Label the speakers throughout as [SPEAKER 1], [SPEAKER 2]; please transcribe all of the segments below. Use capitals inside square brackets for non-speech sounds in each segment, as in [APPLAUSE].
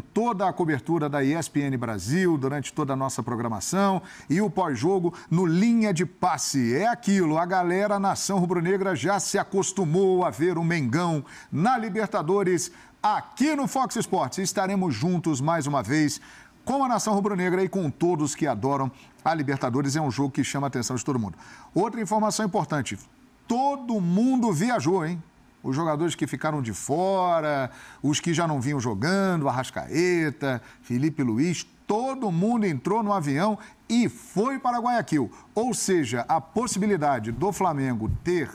[SPEAKER 1] toda a cobertura da ESPN Brasil durante toda a nossa programação e o pós-jogo no Linha de Passe. É aquilo, a galera nação rubro-negra já se acostumou a ver o Mengão na Libertadores aqui no Fox Sports. Estaremos juntos mais uma vez com a nação rubro-negra e com todos que adoram a Libertadores. É um jogo que chama a atenção de todo mundo. Outra informação importante, todo mundo viajou, hein? os jogadores que ficaram de fora, os que já não vinham jogando, Arrascaeta, Felipe Luiz, todo mundo entrou no avião e foi para Guayaquil. Ou seja, a possibilidade do Flamengo ter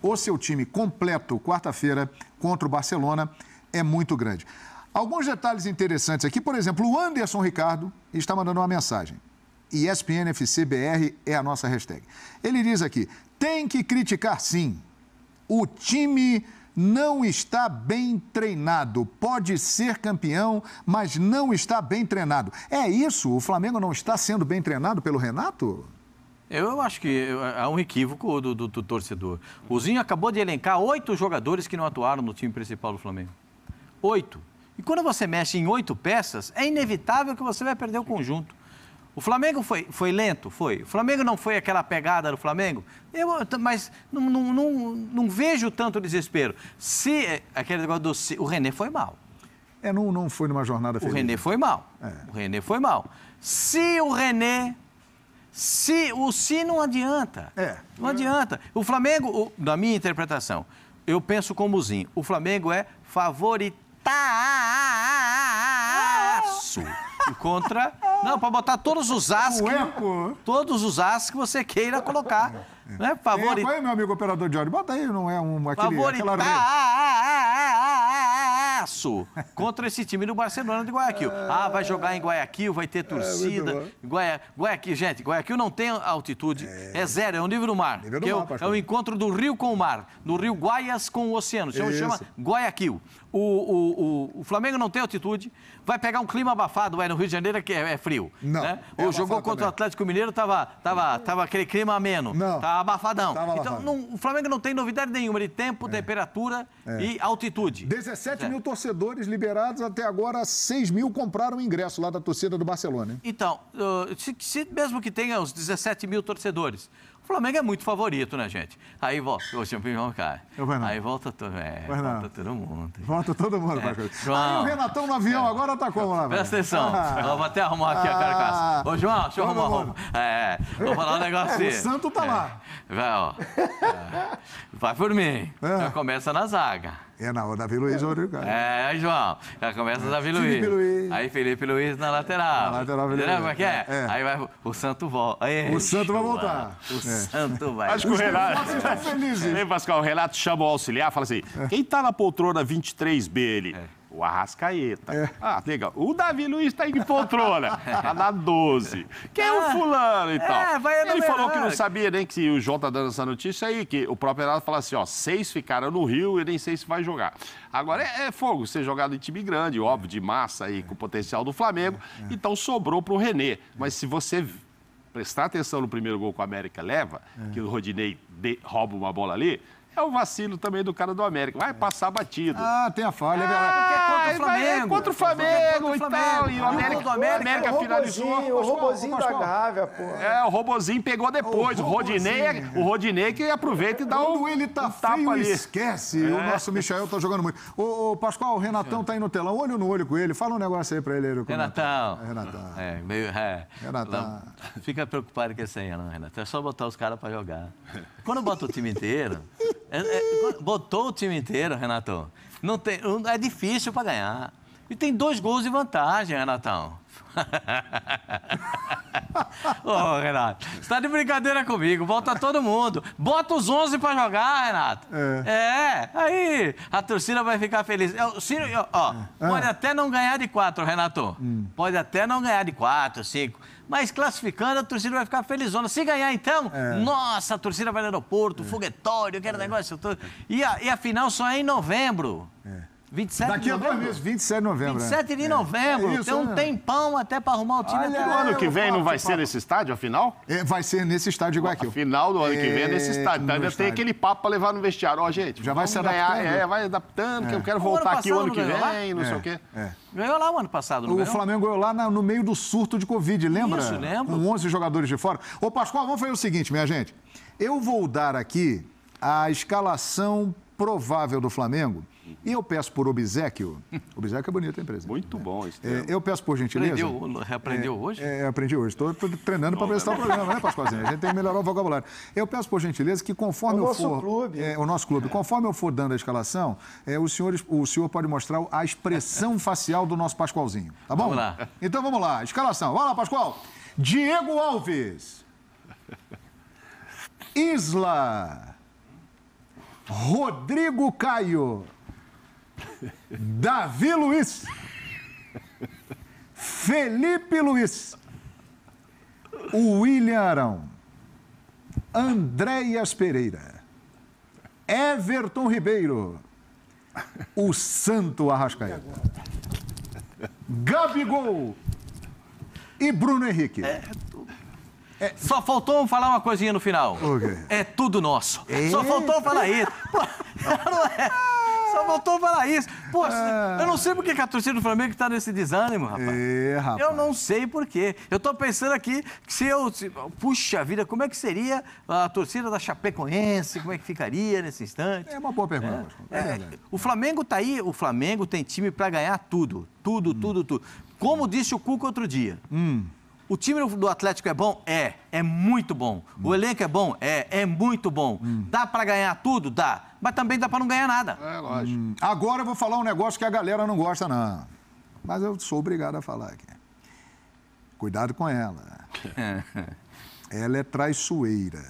[SPEAKER 1] o seu time completo quarta-feira contra o Barcelona é muito grande. Alguns detalhes interessantes aqui, por exemplo, o Anderson Ricardo está mandando uma mensagem. ESPNFCBR é a nossa hashtag. Ele diz aqui: tem que criticar sim, o time não está bem treinado. Pode ser campeão, mas não está bem treinado. É isso? O Flamengo não está sendo bem treinado pelo Renato?
[SPEAKER 2] Eu acho que é, há um equívoco do, do, do torcedor. O Zinho acabou de elencar oito jogadores que não atuaram no time principal do Flamengo. Oito. E quando você mexe em oito peças, é inevitável que você vai perder o conjunto. O Flamengo foi, foi lento? Foi. O Flamengo não foi aquela pegada do Flamengo? Eu, mas não, não, não, não vejo tanto desespero. Se é, aquele negócio do. Se, o René foi mal.
[SPEAKER 1] É, não, não foi numa
[SPEAKER 2] jornada feliz. O René foi mal. É. O René foi mal. Se o René. Se o se não adianta. É. Não é. adianta. O Flamengo, o, na minha interpretação, eu penso como o Zinho. O Flamengo é favoritaço contra não, para botar todos os as que, né? todos os as que você queira colocar. É. Né? Favori... Qual é,
[SPEAKER 1] meu amigo operador de áudio? Bota aí, não é um
[SPEAKER 2] aquele, Favorita... Aço contra esse time do Barcelona de Guayaquil. É. Ah, vai jogar em Guayaquil, vai ter é, torcida. É, Guaya... Guayaquil, gente, Guayaquil não tem altitude, é, é zero, é um nível do mar. Nível do mar é, o, é o encontro do rio com o mar, do rio Guayas com o oceano. Chama, Isso. chama Guayaquil. O, o, o, o, Flamengo não tem altitude, vai pegar um clima abafado, é no Rio de Janeiro é que é, é frio. Não. Né? É jogou contra também. o Atlético Mineiro, tava, tava, tava aquele clima ameno. Não. Tava tá abafadão. Tava então, não, o Flamengo não tem novidade nenhuma de tempo, é. temperatura é. e altitude. 17 é. mil
[SPEAKER 1] torcedores liberados, até agora 6 mil compraram o ingresso lá da torcida do Barcelona. Hein?
[SPEAKER 2] Então, uh, se, se, mesmo que tenha os 17 mil torcedores, o Flamengo é muito favorito, né, gente? Aí volta o campeão, cara. Eu, aí volta todo, é, volta todo mundo. Volta todo mundo, é. João. Aí o
[SPEAKER 1] Renatão no avião, é. agora tá como lá, Presta atenção. Ah. vou até arrumar aqui ah. a carcaça. Ô, João, deixa eu arrumar a
[SPEAKER 2] roupa. É, é, vou falar um negócio [LAUGHS] assim. É, o santo tá é. lá. Vai, ó. [LAUGHS] Vai por mim. Já começa na zaga.
[SPEAKER 1] É na hora Davi Luiz, é. Rodrigo
[SPEAKER 2] É, João. Já começa é. Davi Luiz. Felipe Luiz. Aí Felipe Luiz na lateral. Na lateral, Felipe Luiz. Como é que é? é? é. Aí vai o Santo volta. O Santo vai voltar. O é. Santo
[SPEAKER 1] vai. Acho que o Renato... Estão felizes. Pascal, o Renato chama o auxiliar e fala assim, é. quem tá na poltrona 23B ali? o Arrascaeta. É. Ah, legal. O Davi Luiz está em poltrona, tá na 12. Quem é o é. fulano e tal? É, vai Ele falou que não sabia nem que o João tá dando essa notícia aí, que o próprio Renato fala assim, ó, seis ficaram no Rio e nem sei se vai jogar. Agora, é, é fogo ser jogado em time grande, óbvio, de massa aí, com o potencial do Flamengo. É, é. Então, sobrou para o Renê. Mas se você prestar atenção no primeiro gol que o América leva, que o Rodinei de, rouba uma bola ali, é o vacilo também do cara do América. Vai é. passar batido. Ah, tem a falha, é verdade. É ah, é, é contra o Flamengo. É contra o Flamengo, e tal. E o América, O América, América finalizou. O robozinho da
[SPEAKER 3] Gávea, pô.
[SPEAKER 1] É, o robozinho pegou depois. O, o Rodinei, o Rodinei que aproveita e dá Quando um, ele tá um tapa frio, ali. esquece. É. O nosso Michel tá jogando muito. Ô, Pascoal, o Renatão é. tá aí no telão. Olho no olho com ele. Fala um negócio aí pra ele.
[SPEAKER 2] Renatão. Renatão. É, meio... É. Renatão. fica preocupado com essa aí, não, Renatão. É só botar os caras pra jogar. [LAUGHS] Quando bota o time inteiro... É, é, botou o time inteiro, Renato. Não tem, é difícil para ganhar. E tem dois gols de vantagem, Renatão. [LAUGHS] Ô, oh, Renato, você tá de brincadeira comigo. Volta todo mundo. Bota os 11 para jogar, Renato. É. é. Aí a torcida vai ficar feliz. É, eu, ó, é. pode até não ganhar de 4, Renato. Hum. Pode até não ganhar de 4, 5. Mas classificando, a torcida vai ficar felizona. Se ganhar, então, é. nossa, a torcida vai no aeroporto, é. foguetório, aquele é. negócio todo. E a,
[SPEAKER 1] e a final só é em novembro. É. 27 Daqui de novembro. a dois meses, 27 de novembro. 27 né?
[SPEAKER 2] de novembro. É. É isso, tem um é.
[SPEAKER 1] tempão até para arrumar o time. Olha, o ano que vem não vai ser nesse estádio, afinal? É, vai ser nesse estádio igual aqui. Final do ano que vem é nesse é, estádio. Então, ainda tem aquele papo para levar no vestiário. Ó, oh, gente, já vai se adaptando. é, vai adaptando, que eu é. quero voltar aqui o ano que vem, lá? não sei o é, quê. Ganhou lá o ano
[SPEAKER 2] passado, não O ganhou? Flamengo
[SPEAKER 1] ganhou lá no meio do surto de Covid, lembra? Isso, lembro. Com 11 jogadores de fora. Ô, Pascoal, vamos fazer o seguinte, minha gente. Eu vou dar aqui a escalação provável do Flamengo e eu peço por obsequio. [LAUGHS] Obsequio é bonita a empresa. Muito né? bom isso. É, eu peço por gentileza. Aprendeu, aprendeu é, hoje? É, aprendi hoje. Estou treinando para apresentar o né? programa, né, [LAUGHS] Pascoalzinho? A gente tem que melhorar o vocabulário. Eu peço por gentileza que conforme é o eu nosso for. Clube. É, o nosso clube. É. Conforme eu for dando a escalação, é, o, senhor, o senhor pode mostrar a expressão [LAUGHS] facial do nosso Pascoalzinho. Tá bom? Vamos lá. Então vamos lá. Escalação. Vai lá, Pascoal. Diego Alves. Isla. Rodrigo Caio. Davi Luiz, Felipe Luiz, William Arão, Andréias Pereira, Everton Ribeiro, o Santo Arrascaeta, Gabigol e Bruno Henrique. É. é. Só
[SPEAKER 2] faltou falar uma coisinha no final. É tudo nosso. Só é. faltou falar isso. [LAUGHS] Não é. Só voltou para isso. Pô, ah. eu não sei por que a torcida do Flamengo está nesse desânimo, rapaz. É, rapaz. Eu não sei por quê. Eu estou pensando aqui que se eu... Se... Puxa vida, como é que seria a torcida da Chapecoense? Como é que ficaria nesse instante? É uma boa pergunta. É. é, é o Flamengo está aí, o Flamengo tem time para ganhar tudo. Tudo, hum. tudo, tudo. Como disse o Cuca outro dia... Hum o time do Atlético é bom? É, é muito bom. Hum. O elenco é bom? É, é muito bom. Hum. Dá para ganhar tudo? Dá. Mas também dá para
[SPEAKER 1] não ganhar nada. É, lógico. Hum. Agora eu vou falar um negócio que a galera não gosta, não. Mas eu sou obrigado a falar aqui. Cuidado com ela. É. ela é traiçoeira.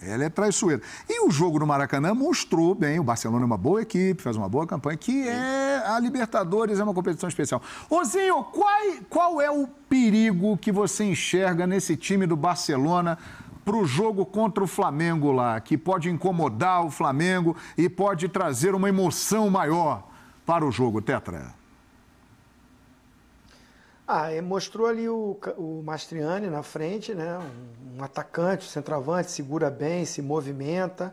[SPEAKER 1] Ela é traiçoeira. E o jogo no Maracanã mostrou bem, o Barcelona é uma boa equipe, faz uma boa campanha, que é a Libertadores, é uma competição especial. Ozinho, qual, qual é o perigo que você enxerga nesse time do Barcelona para o jogo contra o Flamengo lá, que pode incomodar o Flamengo e pode trazer uma emoção maior para o jogo, Tetra?
[SPEAKER 3] Ah, é, mostrou ali o, o Mastriani na frente, né? Um, um atacante, um centroavante, segura bem, se movimenta.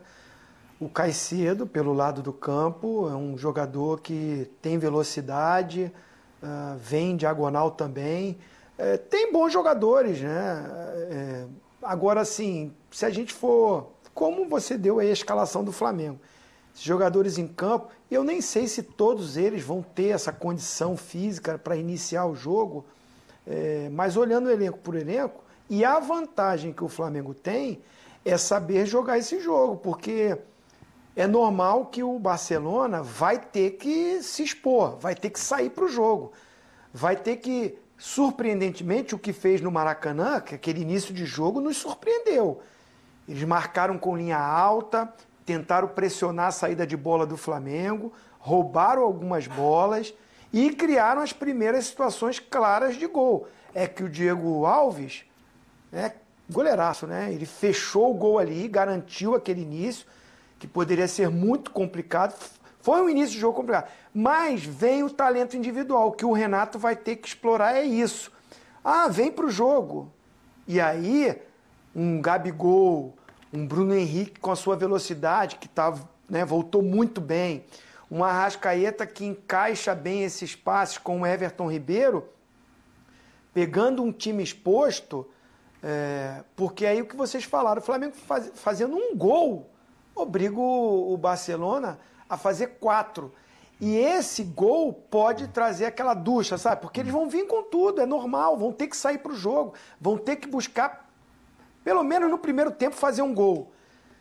[SPEAKER 3] O Caicedo, pelo lado do campo, é um jogador que tem velocidade, uh, vem diagonal também. É, tem bons jogadores, né? É, agora, assim, se a gente for. Como você deu a escalação do Flamengo? jogadores em campo, e eu nem sei se todos eles vão ter essa condição física para iniciar o jogo, é, mas olhando elenco por elenco, e a vantagem que o Flamengo tem é saber jogar esse jogo, porque é normal que o Barcelona vai ter que se expor, vai ter que sair para o jogo, vai ter que, surpreendentemente, o que fez no Maracanã, que aquele início de jogo nos surpreendeu. Eles marcaram com linha alta, tentaram pressionar a saída de bola do Flamengo, roubaram algumas bolas e criaram as primeiras situações claras de gol. É que o Diego Alves, né, goleiraço, né? Ele fechou o gol ali, garantiu aquele início, que poderia ser muito complicado. Foi um início de jogo complicado. Mas vem o talento individual, que o Renato vai ter que explorar, é isso. Ah, vem para o jogo. E aí, um Gabigol, um Bruno Henrique com a sua velocidade, que tá, né, voltou muito bem, um Arrascaeta que encaixa bem esses passes com o Everton Ribeiro, pegando um time exposto, é, porque aí o que vocês falaram, o Flamengo faz, fazendo um gol obriga o, o Barcelona a fazer quatro. E esse gol pode trazer aquela ducha, sabe? Porque eles vão vir com tudo, é normal, vão ter que sair para o jogo, vão ter que buscar pelo menos no primeiro tempo, fazer um gol.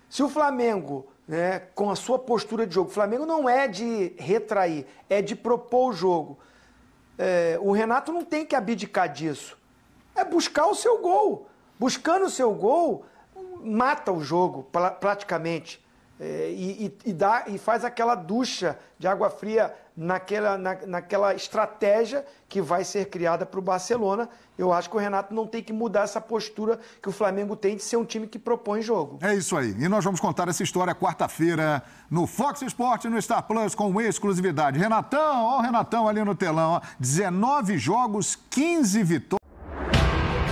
[SPEAKER 3] Se o Flamengo, né, com a sua postura de jogo, o Flamengo não é de retrair, é de propor o jogo. É, o Renato não tem que abdicar disso. É buscar o seu gol. Buscando o seu gol, mata o jogo praticamente. É, e, e, dá, e faz aquela ducha de água fria naquela, na, naquela estratégia que vai ser criada para o Barcelona. Eu acho que o Renato não tem que mudar essa postura que o Flamengo tem de ser um time que propõe jogo.
[SPEAKER 1] É isso aí. E nós vamos contar essa história quarta-feira no Fox Sport no Star Plus com exclusividade. Renatão, ó o Renatão ali no telão, ó, 19 jogos, 15 vitórias.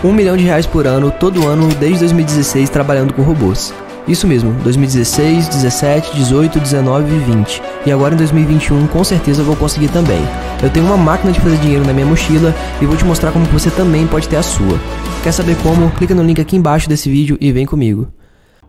[SPEAKER 3] Um milhão de reais por ano, todo ano, desde 2016, trabalhando com robôs. Isso mesmo, 2016, 17, 18, 19 e 20. E agora em 2021 com certeza vou conseguir também. Eu tenho uma máquina de fazer dinheiro na minha mochila e vou te mostrar como você também pode ter a sua. Quer saber como? Clica no link aqui embaixo desse vídeo e vem comigo.